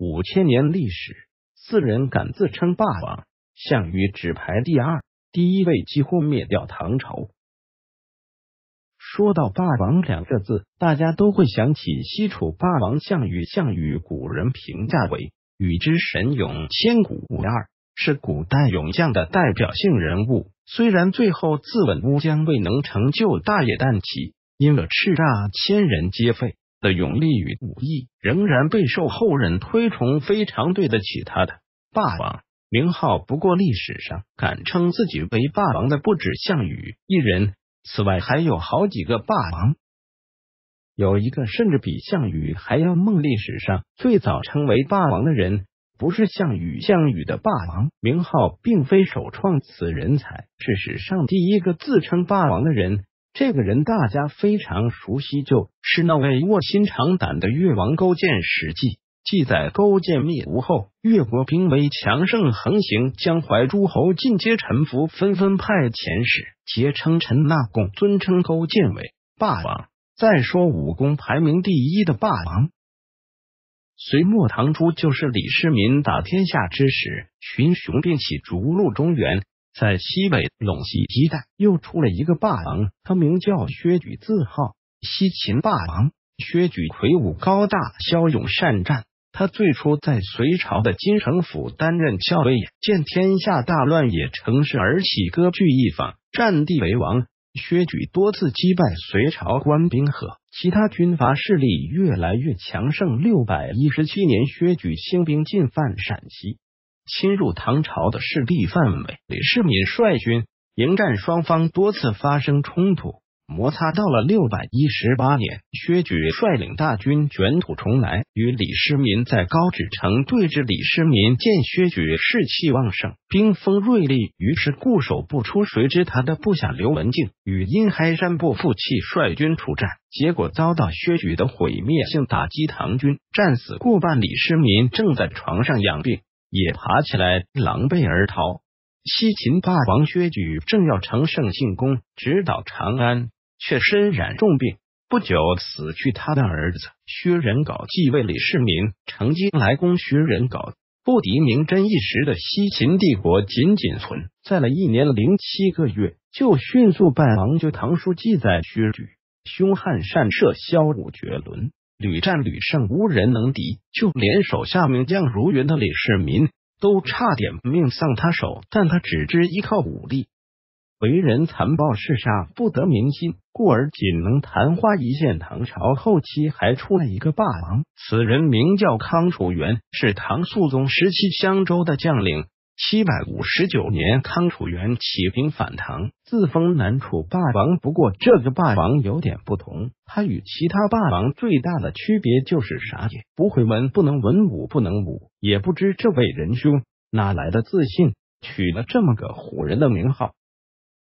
五千年历史，四人敢自称霸王，项羽只排第二，第一位几乎灭掉唐朝。说到“霸王”两个字，大家都会想起西楚霸王项羽。项羽，古人评价为“与之神勇，千古无二”，是古代勇将的代表性人物。虽然最后自刎乌江，未能成就大业，但其因了叱咤千人皆废。的勇力与武艺仍然备受后人推崇，非常对得起他的霸王名号。不过，历史上敢称自己为霸王的不止项羽一人，此外还有好几个霸王。有一个甚至比项羽还要梦。历史上最早称为霸王的人不是项羽，项羽的霸王名号并非首创，此人才是史上第一个自称霸王的人。这个人大家非常熟悉，就是那位卧薪尝胆的越王勾践。《史记》记载，勾践灭吴后，越国兵威强盛，横行江淮，诸侯尽皆臣服，纷纷派遣使，皆称臣纳贡，尊称勾践为霸王。再说武功排名第一的霸王，隋末唐初就是李世民打天下之时，群雄并起，逐鹿中原。在西北陇西一带，又出了一个霸王，他名叫薛举，自号西秦霸王。薛举魁梧高大，骁勇善战。他最初在隋朝的金城府担任校尉，见天下大乱，也乘势而起，割据一方，占地为王。薛举多次击败隋朝官兵和其他军阀势力，越来越强盛。六百一十七年，薛举兴兵进犯陕西。侵入唐朝的势力范围，李世民率军迎战，双方多次发生冲突摩擦。到了六百一十八年，薛举率领大军卷土重来，与李世民在高指城对峙。李世民见薛举士气旺盛，兵锋锐利，于是固守不出。谁知他的部下刘文静与殷开山不服气，率军出战，结果遭到薛举的毁灭性打击。唐军战死过半，李世民正在床上养病。也爬起来，狼狈而逃。西秦霸王薛举正要乘胜进攻，直捣长安，却身染重病，不久死去。他的儿子薛仁杲继位，李世民乘机来攻。薛仁杲不敌，名真一时的西秦帝国仅仅存在了一年零七个月，就迅速败亡。据唐书记载，薛举凶悍善射，骁武绝伦。屡战屡胜，无人能敌，就连手下名将如云的李世民，都差点命丧他手。但他只知依靠武力，为人残暴嗜杀，不得民心，故而仅能昙花一现。唐朝后期还出了一个霸王，此人名叫康楚元，是唐肃宗时期襄州的将领。七百五十九年，康楚元起兵反唐，自封南楚霸王。不过，这个霸王有点不同。他与其他霸王最大的区别就是啥也不会，文不能文，武不能武，也不知这位仁兄哪来的自信，取了这么个唬人的名号。